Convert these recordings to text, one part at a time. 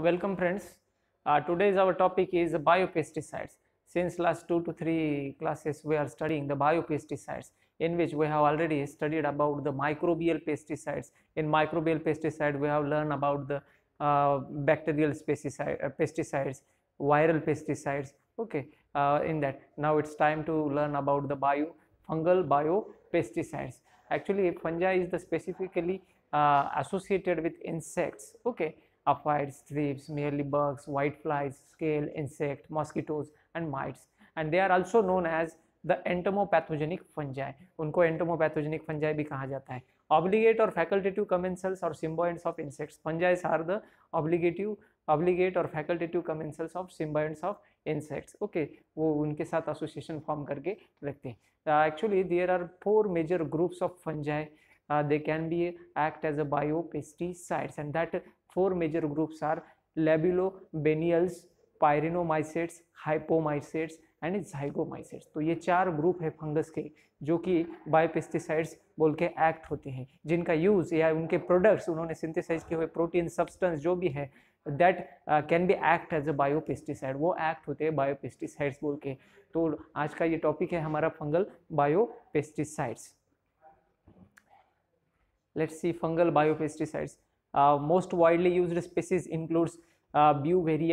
welcome friends. Uh, today's our topic is biopesticides. Since last two to three classes we are studying the biopesticides in which we have already studied about the microbial pesticides. In microbial pesticide we have learned about the uh, bacterial pesticide, uh, pesticides, viral pesticides okay uh, in that. Now it's time to learn about the bio fungal biopesticides. Actually fungi is the specifically uh, associated with insects okay aphids, thrips, merely bugs, whiteflies, scale, insect, mosquitoes and mites and they are also known as the entomopathogenic fungi उनको entomopathogenic fungi भी कहा जाता है obligate और facultative commensals और symbionts of insects fungi are the obligative obligate और facultative commensals of symbionts of insects okay वो उनके साथ एसोसिएशन फॉर्म करके रखते हैं actually there are four major groups of fungi uh, they can be act as a biopesticides and that four major groups are labulobenials pyrinomycetes hypomycetes and zygomycetes तो ये चार group है फंगस के जो कि बायोपेस्टिसाइड्स बोल के एक्ट होते हैं जिनका यूज़ या उनके प्रोडक्ट्स उन्होंने सिंथेसाइज किए हुए प्रोटीन सब्सटेंस जो भी है that can be act as a biopesticide वो एक्ट होते हैं बायोपेस्टिसाइड्स बोल के तो आज का ये टॉपिक है हमारा fungal biopesticides let's see fungal biopesticides uh, most widely used species includes uh, Buvaria,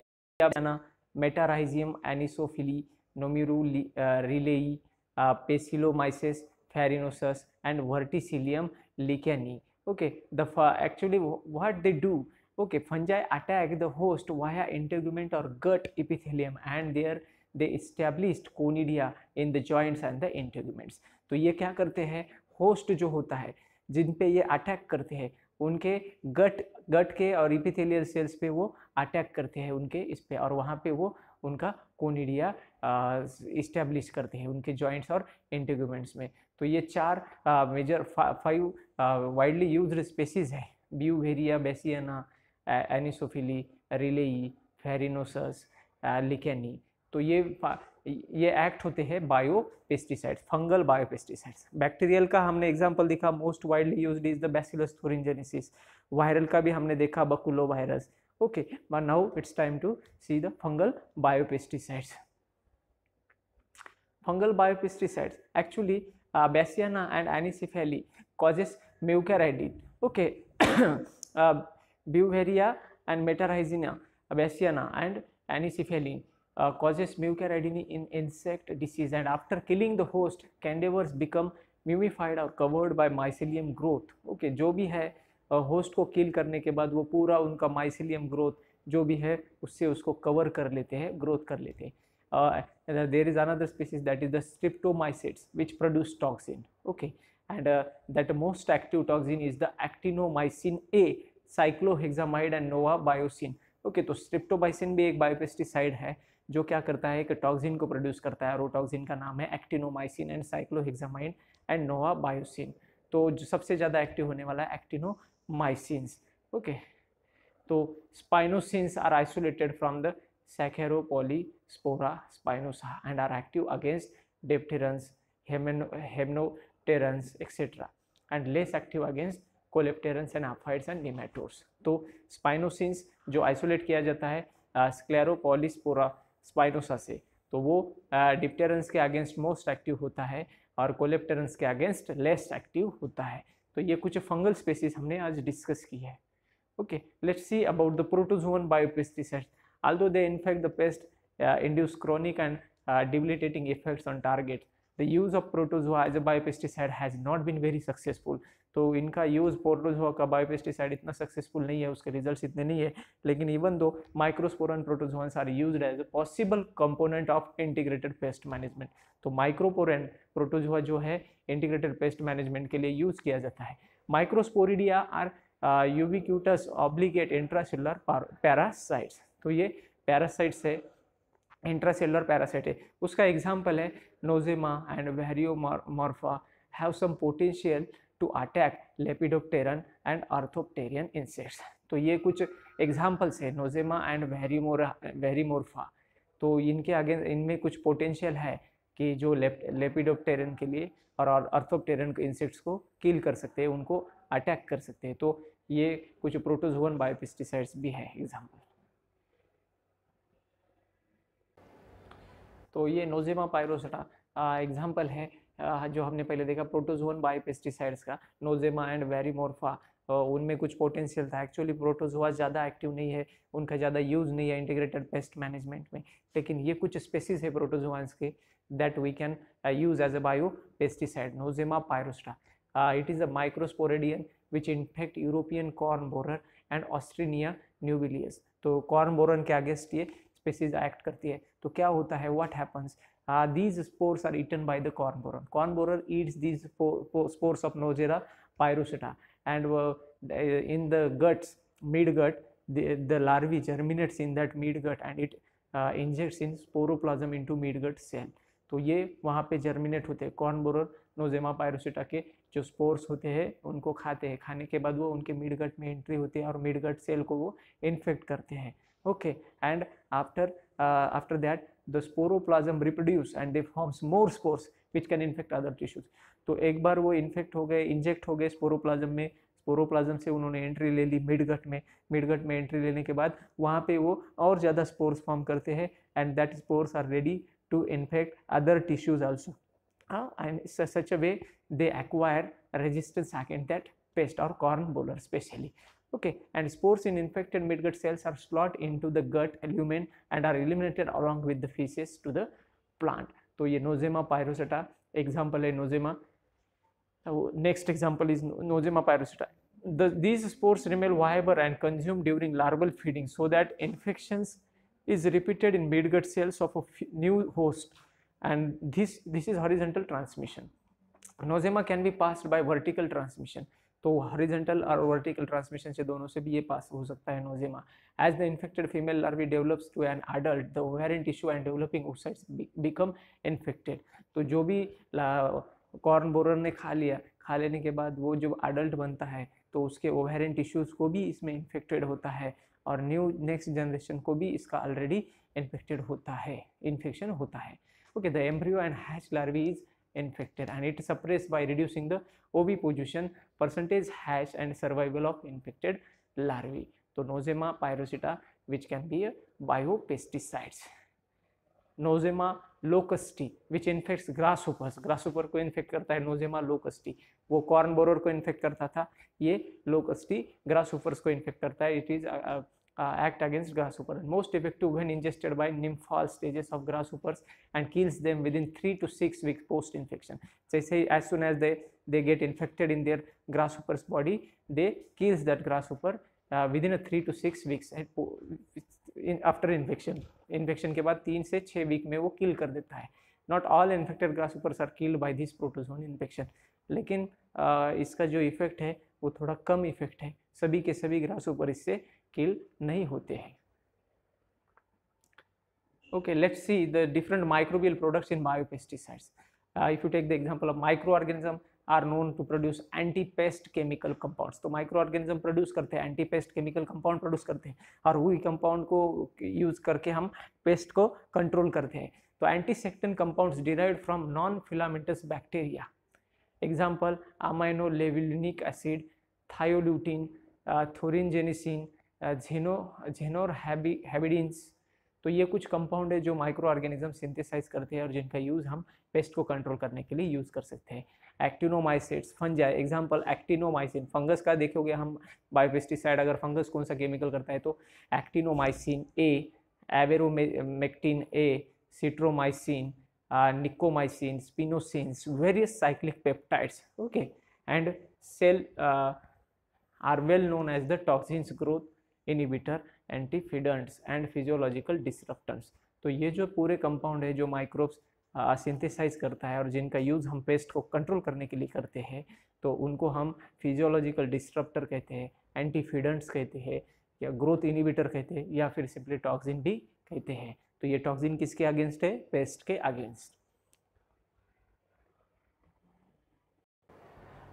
Metarhizium, Anisophyllae, Nomiru, uh, Relayi, uh, Pacillomyces, Farinosus and Verticillium licani. Okay, the uh, actually what they do, okay, fungi attack the host via integument or gut epithelium and there they established conidia in the joints and the integuments. to ye kya karte hain host jo hota hai जिन पे ये attack करते हैं उनके गट गट के और epithelial cells पे वो अटैक करते हैं उनके इस पे और वहाँ पे वो उनका कोनिडिया इस्टेब्लिश करते हैं उनके जॉइंट्स और इंटेगूमेंट्स में तो ये चार major five widely use species है Beauveria bassiana anisopliae rileyi farinosus lecanii तो ये ये एक्ट होते हैं bio pesticides fungal bio pesticides bacterial का हमने एग्जाम्पल देखा most widely use is the Bacillus thuringiensis viral का भी हमने देखा baculovirus okay but now it's time to see the fungal bio pesticides fungal bio pesticides actually bassiana and anisopliae causes muscardine okay Beauveria and मेटराइजिना bassiana and anisopliae uh, causes mucaridini in insect disease and after killing the host cadavers become mummified और covered by mycelium growth okay जो भी है host uh, को किल करने के बाद वो पूरा उनका माइसिलियम ग्रोथ जो भी है उससे उसको कवर कर लेते हैं ग्रोथ कर लेते हैं there is another species that is the Streptomyces which produce toxin okay and that most active toxin is the actinomycin A A and novobiocin okay तो स्ट्रिप्टोबाइसिन भी एक बायोपेस्टिसाइड है जो क्या करता है एक टॉक्सिन को प्रोड्यूस करता है और वो टॉक्सिन का नाम है actinomycin and cycloheximide and novobiocin तो सबसे ज़्यादा एक्टिव होने वाला है एक्टिनोमाइसिनस ओके तो spinosyns are isolated from the Saccharopolyspora spinosa and are active against dipterans hymenopterans etcetera and less active against coleopterans and aphids and nematodes तो spinosyns जो isolate किया जाता है स्क्लेरोपोलीस्पोरा uh, स्पाइनोसा से तो वो डिप्टेरेंस के अगेंस्ट मोस्ट एक्टिव होता है और कोलेप्टेरेंस के अगेंस्ट लेस एक्टिव होता है तो ये कुछ फंगल स्पेसिस हमने आज डिस्कस की है okay let's see about the protozoan biopesticide although they infect the pest induce chronic and debilitating effects on targets the use of protozoa as a biopesticide has not been very successful तो इनका use protozoa का biopesticide इतना successful नहीं है उसके results इतने नहीं है लेकिन even though microsporan protozoans are use as a possible component of integrated pest management तो माइक्रोपोरन प्रोटोजोआ जो है इंटीग्रेटेड पेस्ट मैनेजमेंट के लिए यूज़ किया जाता है microsporidia are ubiquitous obligate intracellular parasites तो ये पैरासाइट्स है इंट्रासेलर पैरासाइट है उसका एग्जाम्पल है Nosema and morpha have some potential to attack lepidopteran and orthopteran insects तो ये कुछ एग्जाम्पल्स है नोजेमा एंड वेरी मोरफा तो इनके आगे इनमें कुछ पोटेंशियल है कि जो लेप लेपिडोप्टेरन के लिए और अर्थोप्टेरन इंसेक्ट्स को किल कर सकते हैं उनको अटैक कर सकते हैं तो ये कुछ प्रोटोजोवन बायोपेस्टिसाइड्स भी है एग्जाम्पल तो ये नोजेमा पायरोसटा एग्जाम्पल है आ, जो हमने पहले देखा प्रोटोजोन बायो पेस्टिसाइड्स का नोजेमा एंड वेरीमोर्फा तो उनमें कुछ पोटेंशियल था एक्चुअली प्रोटोजोआ ज़्यादा एक्टिव नहीं है उनका ज़्यादा यूज़ नहीं है इंटीग्रेटेड पेस्ट मैनेजमेंट में लेकिन ये कुछ स्पेसीज है प्रोटोजोआस के that we can use as a biopesticide Nosema pyrausta it is a microsporidian which infect European corn borer and Ostrinia nubilalis तो कॉर्न बोरन के अगेंस्ट ये स्पेसीज एक्ट करती है तो क्या होता है what happens these spores are eaten by the corn borer corn borer corn eats these spores of Nosema pyrausta and in the guts mid gut the larvae germinates in that mid gut and it injects in uh, into mid gut cell तो ये वहाँ पे germinate होते हैं कॉर्नबोर नोजेमा पायरोसिटा के जो spores होते हैं उनको खाते हैं खाने के बाद वो उनके मिड गट में एंट्री होती है और मिड गट सेल को वो इन्फेक्ट करते हैं okay and after uh, after that the sporoplasm reproduce and they forms more spores which can infect other tissues तो एक बार वो इन्फेक्ट हो गए इंजेक्ट हो गए स्पोरोप्लाज्म में स्पोरोप्लाज्म से उन्होंने एंट्री ले ली मिडगट में मिडगट में एंट्री लेने के बाद वहाँ पे वो और ज़्यादा स्पोर्स फॉर्म करते हैं and that spores are ready to infect other tissues also and such a way they acquire resistance against that pest और corn borer especially okay and spores in infected midgut cells are slot into the gut lumen and are eliminated along with the feces to the plant So, ये नोजेमा pyrausta example. है Nosema next example is Nosema pyrausta the, these spores remain viable and consumed during larval feeding so that infections is repeated in midgut cells of a new host and this this is horizontal transmission. Nosema can be passed by vertical transmission. तो horizontal और vertical transmission से दोनों से भी ये pass हो सकता है Nosema as the infected female larvae develops to an adult the tissue and developing oocytes become infected तो जो भी कॉर्न बोरर ने खा लिया खा लेने के बाद वो जब अडल्ट बनता है तो उसके ओवेरन टिश्यूज़ को भी इसमें इन्फेक्टेड होता है और न्यू नेक्स्ट जनरेशन को भी इसका ऑलरेडी इन्फेक्टेड होता है इन्फेक्शन होता है okay the embryo and hatch larvae is infected and it is suppressed by reducing the OV position percentage hash and survival of infected larvae. So Nozema pyrocyta which can be a biopesticides. Nozema infects grasshoppers grasshopper ko infect karta hai करता locusti wo corn borer ko infect karta tha ye locusti grasshoppers ko infect karta hai it is it is uh, act against grasshopper and most effective when ingested by nymphal stages of grasshoppers and kills them within 3 to 6 weeks post infection so say as soon as they they get infected in their grasshopper's body they kills that grasshopper uh, within a 3 to 6 weeks in, after infection infection ke baad 3 se 6 week में वो kill कर देता है not all infected grasshoppers are killed by this protozoan infection लेकिन आ, इसका जो effect है वो थोड़ा कम इफेक्ट है सभी के सभी ग्रासोपर इससे स्केल नहीं होते हैं okay let's see the different microbial products in biopesticides if you take the example of micro organism are known to produce anti pest chemical compounds तो माइक्रो ऑर्गेनिज्म प्रोड्यूस करते हैं anti pest chemical compound produce करते हैं और वही compound को use करके हम पेस्ट को कंट्रोल करते हैं तो antiinsectan compounds derive from non filamentous bacteria example amino levulinic acid thiolutin thuringiensin xeno xenorhabdin तो ये कुछ कंपाउंड है जो माइक्रो ऑर्गेनिज्म सिंथेसाइज करते हैं और जिनका यूज़ हम पेस्ट को कंट्रोल करने के लिए यूज़ कर सकते हैं actinomycetes fungi example actinomycin fungus का देखोगे हम बायोपेस्टिसाइड अगर फंगस कौन सा केमिकल करता है तो actinomycin A avermectin A citromycin nikkomycin spinosyns various cyclic peptides okay and cell are well known as the toxins growth inhibitor antifeedants and physiological disruptants तो ये जो पूरे कंपाउंड है जो माइक्रोब्स सिंथेसाइज करता है और जिनका यूज़ हम पेस्ट को कंट्रोल करने के लिए करते हैं तो उनको हम फिजियोलॉजिकल डिस्ट्रप्टर कहते हैं एंटीफिडेंट्स कहते हैं या ग्रोथ इनिबिटर कहते हैं या फिर सिंपली टॉक्सिन भी कहते हैं तो ये टॉक्सिन किसके अगेंस्ट है पेस्ट के against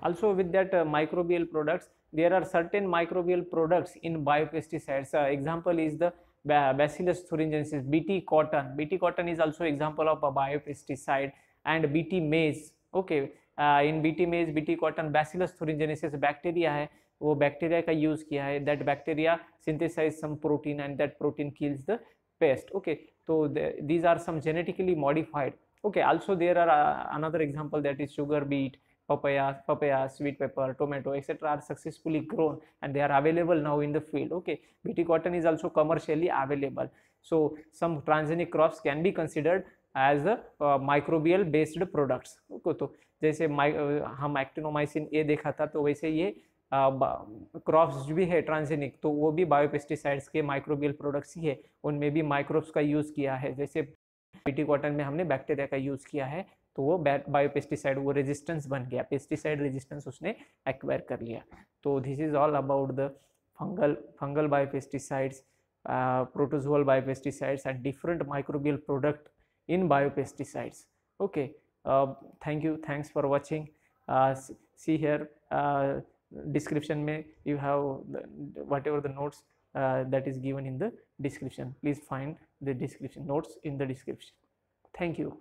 also with that uh, microbial products there are certain microbial products in biopesticides. Uh, example is the Bacillus thuringiensis, BT cotton. BT cotton is also example of a biopesticide and BT maize. Okay, uh, in BT maize, BT cotton, Bacillus thuringiensis bacteria है वो bacteria का use किया है that bacteria synthesize protein protein and that protein kills the pest okay तो these are some okay also there are uh, another example that is sugar beet papaya, papaya, sweet pepper, tomato, etc. are successfully grown and they are available now in the field. Okay, BT cotton is also commercially available. So some transgenic crops can be considered as a uh, microbial based products okay to jaise hum actinomycin a dekha tha to waise ye crops uh, भी है transgenic तो वो भी biopesticides के microbial products ही है उनमें भी microbes का यूज़ किया है जैसे पीटी कॉटन में हमने बैक्टीरिया का यूज़ किया है तो वो बायोपेस्टिसाइड वो रेजिस्टेंस बन गया पेस्टिसाइड रेजिस्टेंस उसने एक्वायर कर लिया तो this is all about the fungal fungal biopesticides protozoal biopesticides and different microbial product in biopesticides okay thank you thanks for watching see here description में you have whatever the notes that is given in the description please find the description notes in the description thank you